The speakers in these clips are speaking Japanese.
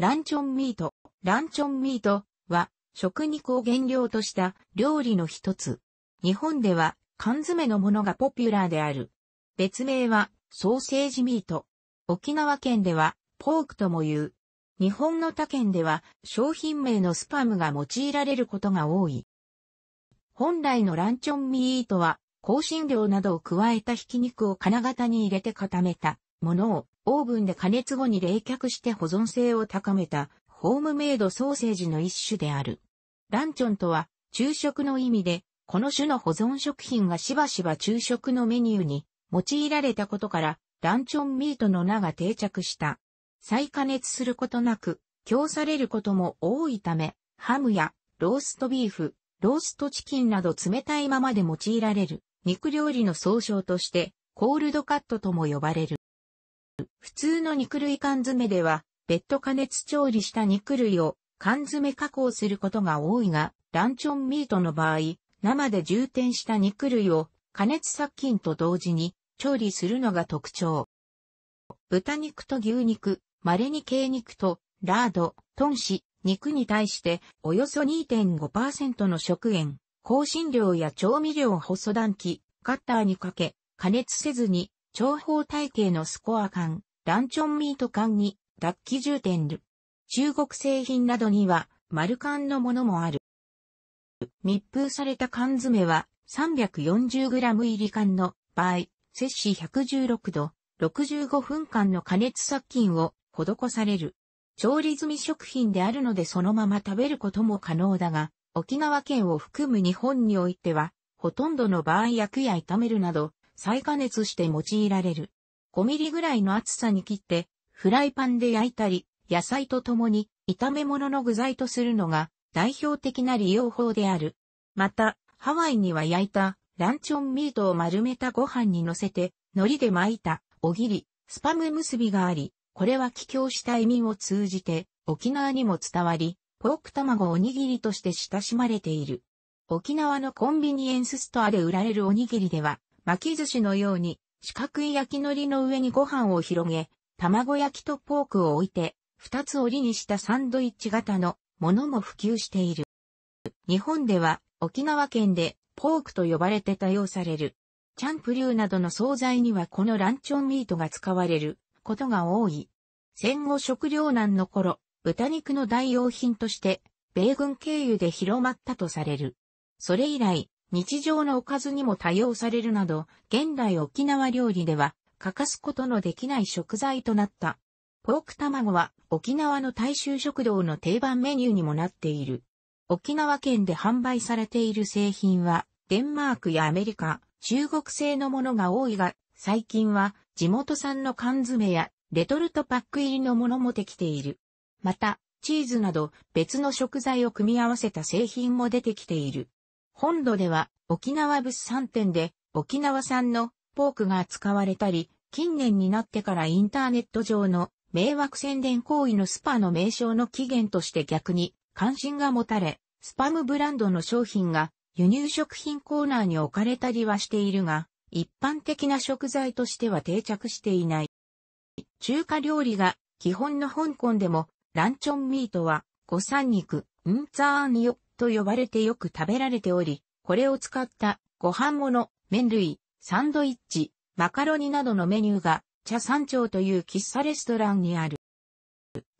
ランチョンミート、ランチョンミートは食肉を原料とした料理の一つ。日本では缶詰のものがポピュラーである。別名はソーセージミート。沖縄県ではポークとも言う。日本の他県では商品名のスパムが用いられることが多い。本来のランチョンミートは香辛料などを加えたひき肉を金型に入れて固めたものをオーブンで加熱後に冷却して保存性を高めたホームメイドソーセージの一種である。ランチョンとは昼食の意味で、この種の保存食品がしばしば昼食のメニューに用いられたことから、ランチョンミートの名が定着した。再加熱することなく、供されることも多いため、ハムやローストビーフ、ローストチキンなど冷たいままで用いられる肉料理の総称として、コールドカットとも呼ばれる。普通の肉類缶詰では、別途加熱調理した肉類を缶詰加工することが多いが、ランチョンミートの場合、生で充填した肉類を加熱殺菌と同時に調理するのが特徴。豚肉と牛肉、稀に鶏肉とラード、豚脂、肉に対しておよそ2.5%の食塩、香辛料や調味料を細断器、カッターにかけ、加熱せずに長方体系のスコア缶、ランチョンミート缶に、脱気充填る。中国製品などには、丸缶のものもある。密封された缶詰は、340g 入り缶の場合、摂氏116度、65分間の加熱殺菌を施される。調理済み食品であるのでそのまま食べることも可能だが、沖縄県を含む日本においては、ほとんどの場合焼くや炒めるなど、再加熱して用いられる。5ミリぐらいの厚さに切って、フライパンで焼いたり、野菜と共に炒め物の具材とするのが代表的な利用法である。また、ハワイには焼いたランチョンミートを丸めたご飯に乗せて、海苔で巻いたおぎり、スパム結びがあり、これは帰郷した移民を通じて沖縄にも伝わり、ポーク卵おにぎりとして親しまれている。沖縄のコンビニエンスストアで売られるおにぎりでは、巻き寿司のように、四角い焼き海苔の上にご飯を広げ、卵焼きとポークを置いて、二つ折りにしたサンドイッチ型のものも普及している。日本では沖縄県でポークと呼ばれて多用される。チャンプリューなどの惣菜にはこのランチョンミートが使われることが多い。戦後食糧難の頃、豚肉の代用品として、米軍経由で広まったとされる。それ以来、日常のおかずにも多用されるなど、現代沖縄料理では欠かすことのできない食材となった。ポーク卵は沖縄の大衆食堂の定番メニューにもなっている。沖縄県で販売されている製品は、デンマークやアメリカ、中国製のものが多いが、最近は地元産の缶詰やレトルトパック入りのものもできている。また、チーズなど別の食材を組み合わせた製品も出てきている。本土では沖縄物産展で沖縄産のポークが使われたり、近年になってからインターネット上の迷惑宣伝行為のスパの名称の起源として逆に関心が持たれ、スパムブランドの商品が輸入食品コーナーに置かれたりはしているが、一般的な食材としては定着していない。中華料理が基本の香港でもランチョンミートは、五三肉、ンーンよと呼ばれてよく食べられており、これを使ったご飯物、麺類、サンドイッチ、マカロニなどのメニューが、茶山町という喫茶レストランにある。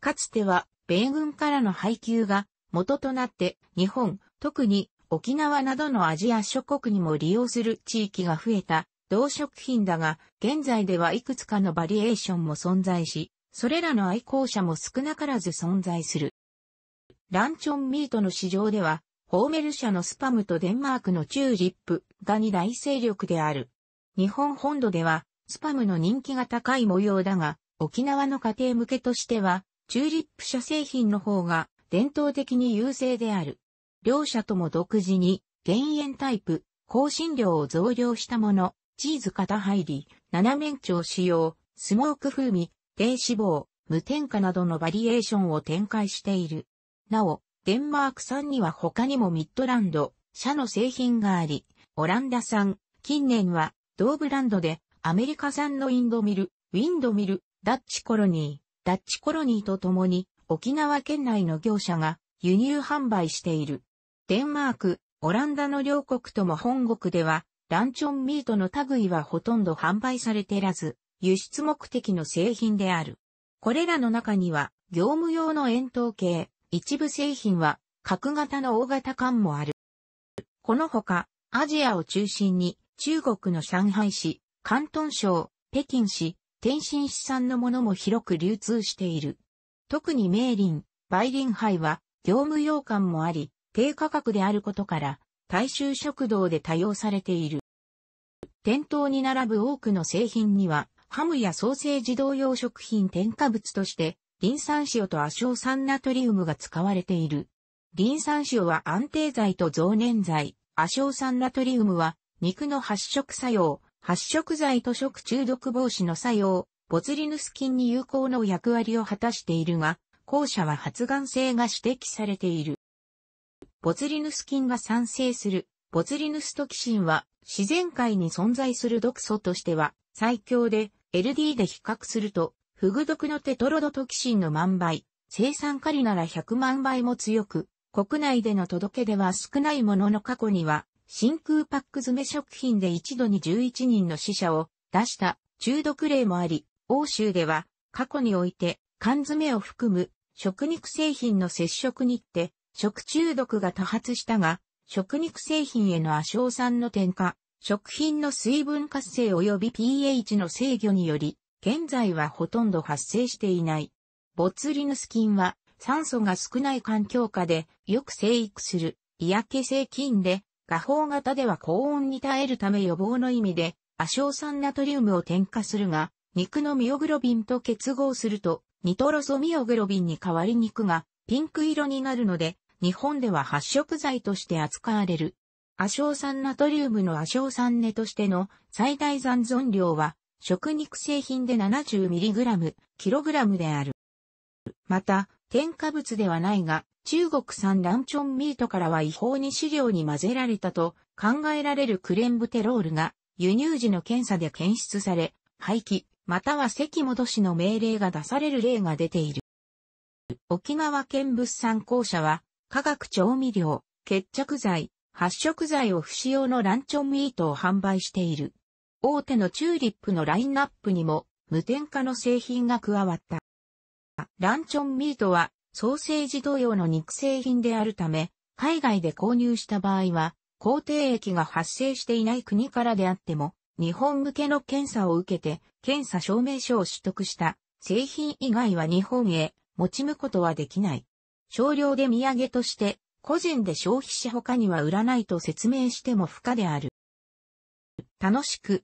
かつては、米軍からの配給が元となって、日本、特に沖縄などのアジア諸国にも利用する地域が増えた同食品だが、現在ではいくつかのバリエーションも存在し、それらの愛好者も少なからず存在する。ランチョンミートの市場では、ホーメル社のスパムとデンマークのチューリップが2大勢力である。日本本土では、スパムの人気が高い模様だが、沖縄の家庭向けとしては、チューリップ社製品の方が伝統的に優勢である。両社とも独自に減塩タイプ、香辛料を増量したもの、チーズ型入り、七面鳥使用、スモーク風味、低脂肪、無添加などのバリエーションを展開している。なお、デンマーク産には他にもミッドランド、社の製品があり、オランダ産、近年は同ブランドでアメリカ産のインドミル、ウィンドミル、ダッチコロニー、ダッチコロニーとともに沖縄県内の業者が輸入販売している。デンマーク、オランダの両国とも本国ではランチョンミートの類はほとんど販売されてらず、輸出目的の製品である。これらの中には業務用の円筒形、一部製品は角型の大型缶もある。このほか、アジアを中心に中国の上海市、広東省、北京市、天津市産のものも広く流通している。特に明林、梅林杯は業務用缶もあり、低価格であることから、大衆食堂で多用されている。店頭に並ぶ多くの製品には、ハムやソーセージ同様食品添加物としてリン酸塩と亜硝酸ナトリウムが使われている。リン酸塩は安定剤と増粘剤、亜硝酸ナトリウムは肉の発色作用、発色剤と食中毒防止の作用、ボツリヌス菌に有効の役割を果たしているが、後者は発がん性が指摘されている。ボツリヌス菌が産生する、ボツリヌストキシンは自然界に存在する毒素としては最強で、LD で比較するとフグ毒のテトロドトキシンの万倍、生産カリなら100万倍も強く、国内での届け出は少ないものの過去には、真空パック詰め食品で一度に11人の死者を出した中毒例もあり、欧州では過去において缶詰を含む食肉製品の接触にって食中毒が多発したが、食肉製品への亜硝酸の添加、食品の水分活性及び pH の制御により、現在はほとんど発生していない。ボツリヌス菌は酸素が少ない環境下でよく生育する、嫌気性菌で、画法型では高温に耐えるため予防の意味で、亜硝酸ナトリウムを添加するが、肉のミオグロビンと結合すると、ニトロソミオグロビンに代わり肉がピンク色になるので、日本では発色剤として扱われる。亜硝酸ナトリウムの亜硝酸根としての最大残存量は食肉製品で 70mg、kg である。また、添加物ではないが、中国産ランチョンミートからは違法に飼料に混ぜられたと考えられるクレンブテロールが輸入時の検査で検出され、廃棄、または席戻しの命令が出される例が出ている。沖縄県物産公社は、化学調味料、決着剤、発色剤を不使用のランチョンミートを販売している。大手のチューリップのラインナップにも無添加の製品が加わった。ランチョンミートはソーセージ同様の肉製品であるため、海外で購入した場合は、工程液が発生していない国からであっても、日本向けの検査を受けて、検査証明書を取得した製品以外は日本へ持ちむことはできない。少量で土産として、個人で消費し他には売らないと説明しても不可である。楽しく、